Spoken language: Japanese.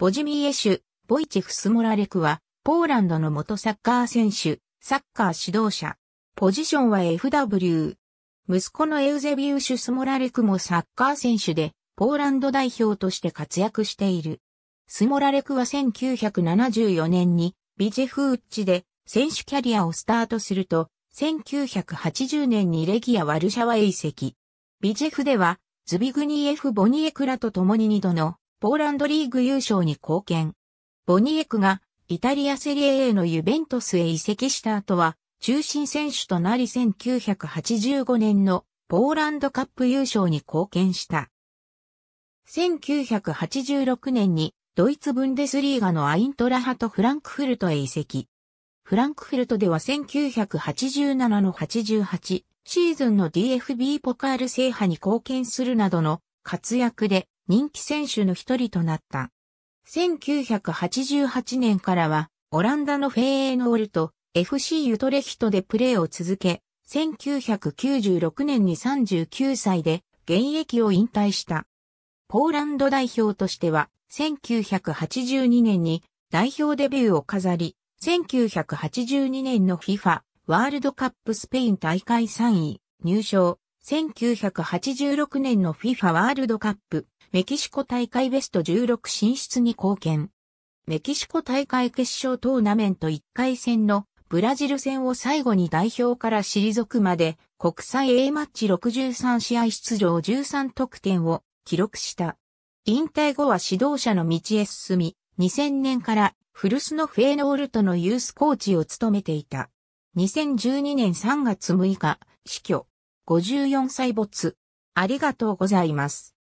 ボジミーエシュ、ボイチェフスモラレクは、ポーランドの元サッカー選手、サッカー指導者。ポジションは FW。息子のエウゼビウシュスモラレクもサッカー選手で、ポーランド代表として活躍している。スモラレクは1974年に、ビジェフウッチで選手キャリアをスタートすると、1980年にレギア・ワルシャワへ移籍。ビジェフでは、ズビグニエフ・ボニエクラと共に2度のポーランドリーグ優勝に貢献。ボニエクがイタリアセリエ A のユベントスへ移籍した後は、中心選手となり1985年のポーランドカップ優勝に貢献した。1986年にドイツブンデスリーガのアイントラハとフランクフルトへ移籍。フランクフルトでは1987の88シーズンの DFB ポカール制覇に貢献するなどの活躍で人気選手の一人となった。1988年からは、オランダのフェーノールと FC ユトレヒトでプレーを続け、1996年に39歳で現役を引退した。ポーランド代表としては、1982年に代表デビューを飾り、1982年の FIFA ワールドカップスペイン大会3位入賞、1986年の FIFA ワールドカップメキシコ大会ベスト16進出に貢献。メキシコ大会決勝トーナメント1回戦のブラジル戦を最後に代表から退くまで国際 A マッチ63試合出場13得点を記録した。引退後は指導者の道へ進み、2000年からフルスのフェーノールトのユースコーチを務めていた。2012年3月6日、死去。54歳没。ありがとうございます。